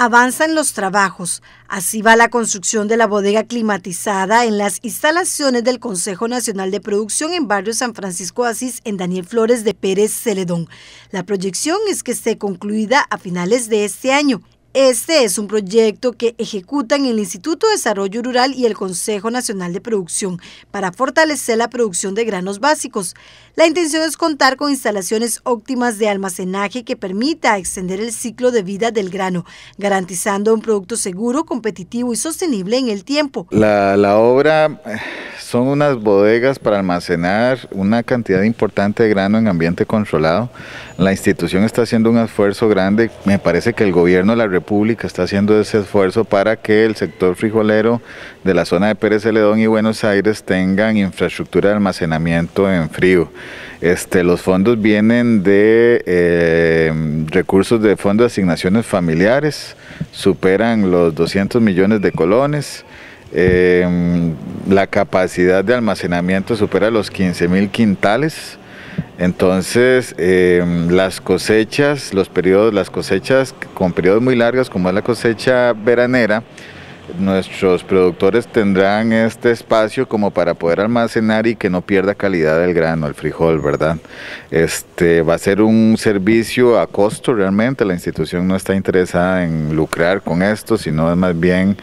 avanzan los trabajos. Así va la construcción de la bodega climatizada en las instalaciones del Consejo Nacional de Producción en Barrio San Francisco Asís en Daniel Flores de Pérez Celedón. La proyección es que esté concluida a finales de este año. Este es un proyecto que ejecutan el Instituto de Desarrollo Rural y el Consejo Nacional de Producción para fortalecer la producción de granos básicos. La intención es contar con instalaciones óptimas de almacenaje que permita extender el ciclo de vida del grano, garantizando un producto seguro, competitivo y sostenible en el tiempo. La, obra son unas bodegas para almacenar una cantidad importante de grano en ambiente controlado. La institución está haciendo un esfuerzo grande, me parece que el gobierno de la República está haciendo ese esfuerzo para que el sector frijolero de la zona de Pérez Celedón y Buenos Aires tengan infraestructura de almacenamiento en frío. Este, los fondos vienen de eh, recursos de fondos de asignaciones familiares, superan los 200 millones de colones. Eh, la capacidad de almacenamiento supera los 15.000 quintales. Entonces, eh, las cosechas, los periodos, las cosechas con periodos muy largos, como es la cosecha veranera, nuestros productores tendrán este espacio como para poder almacenar y que no pierda calidad el grano, el frijol, ¿verdad? Este va a ser un servicio a costo realmente, la institución no está interesada en lucrar con esto, sino más bien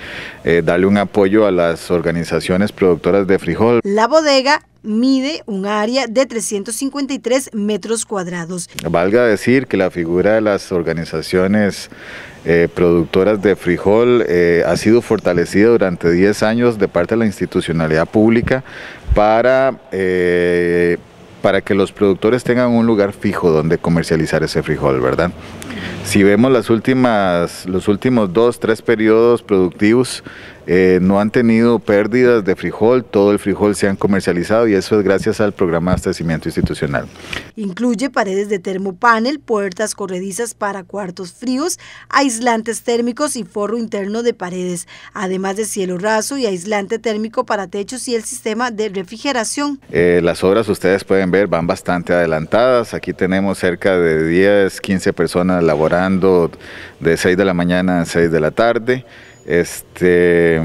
eh, darle un apoyo a las organizaciones productoras de frijol. La bodega mide un área de 353 metros cuadrados. Valga decir que la figura de las organizaciones eh, productoras de frijol eh, ha sido fortalecida durante 10 años de parte de la institucionalidad pública para... Eh, para que los productores tengan un lugar fijo donde comercializar ese frijol, ¿verdad? Si vemos los últimos dos, tres periodos productivos, eh, no han tenido pérdidas de frijol, todo el frijol se han comercializado y eso es gracias al programa de abastecimiento institucional. Incluye paredes de termopanel, puertas corredizas para cuartos fríos, aislantes térmicos y forro interno de paredes, además de cielo raso y aislante térmico para techos y el sistema de refrigeración. Eh, las obras ustedes pueden ver van bastante adelantadas, aquí tenemos cerca de 10, 15 personas laborando de 6 de la mañana a 6 de la tarde. Este,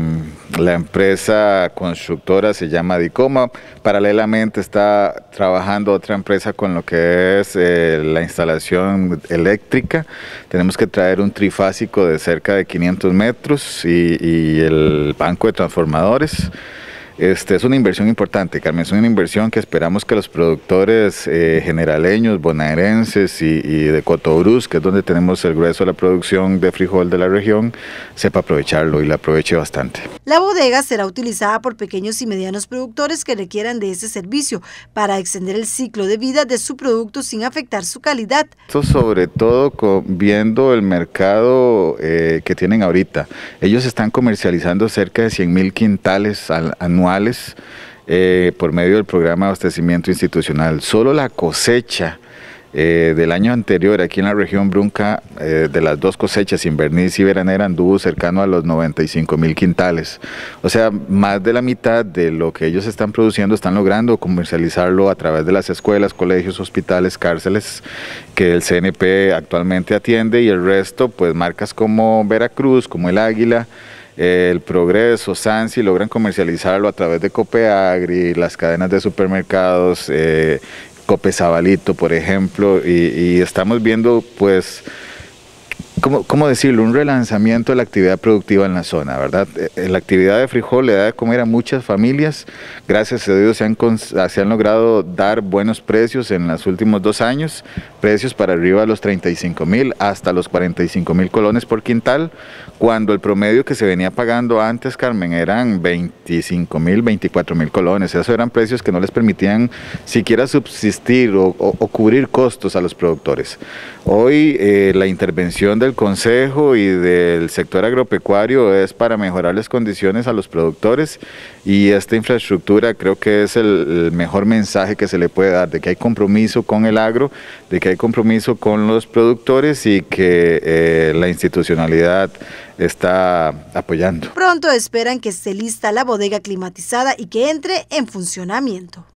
la empresa constructora se llama Dicoma. Paralelamente está trabajando otra empresa con lo que es eh, la instalación eléctrica. Tenemos que traer un trifásico de cerca de 500 metros y el banco de transformadores. Este, es una inversión importante, Carmen, es una inversión que esperamos que los productores eh, generaleños, bonaerenses y, de Cotobruz, que es donde tenemos el grueso de la producción de frijol de la región, sepa aprovecharlo y la aproveche bastante. La bodega será utilizada por pequeños y medianos productores que requieran de ese servicio para extender el ciclo de vida de su producto sin afectar su calidad. Esto sobre todo viendo el mercado eh, que tienen ahorita. Ellos están comercializando cerca de 100 mil quintales al, anual eh, por medio del programa de abastecimiento institucional. Solo la cosecha eh, del año anterior aquí en la región Brunca, eh, de las dos cosechas, inverniz y veranera, anduvo cercano a los 95 mil quintales. O sea, más de la mitad de lo que ellos están produciendo están logrando comercializarlo a través de las escuelas, colegios, hospitales, cárceles que el CNP actualmente atiende y el resto, pues marcas como Veracruz, como el Águila. El Progreso, Sansi logran comercializarlo a través de Copeagri, las cadenas de supermercados, eh, Copesabalito, por ejemplo, y estamos viendo pues ¿cómo, decirlo? Un relanzamiento de la actividad productiva en la zona, ¿verdad? Eh, eh, la actividad de frijol le da de comer a muchas familias. Gracias a Dios se han, ah, se han logrado dar buenos precios en los últimos dos años, precios para arriba de los 35 mil hasta los 45 mil colones por quintal, cuando el promedio que se venía pagando antes, Carmen, eran 25 mil, 24 mil colones. Esos eran precios que no les permitían siquiera subsistir o, cubrir costos a los productores. Hoy eh, la intervención del Consejo y del sector agropecuario es para mejorar las condiciones a los productores y esta infraestructura creo que es el, mejor mensaje que se le puede dar, de que hay compromiso con el agro, de que hay compromiso con los productores y que eh, la institucionalidad está apoyando. Pronto esperan que se lista la bodega climatizada y que entre en funcionamiento.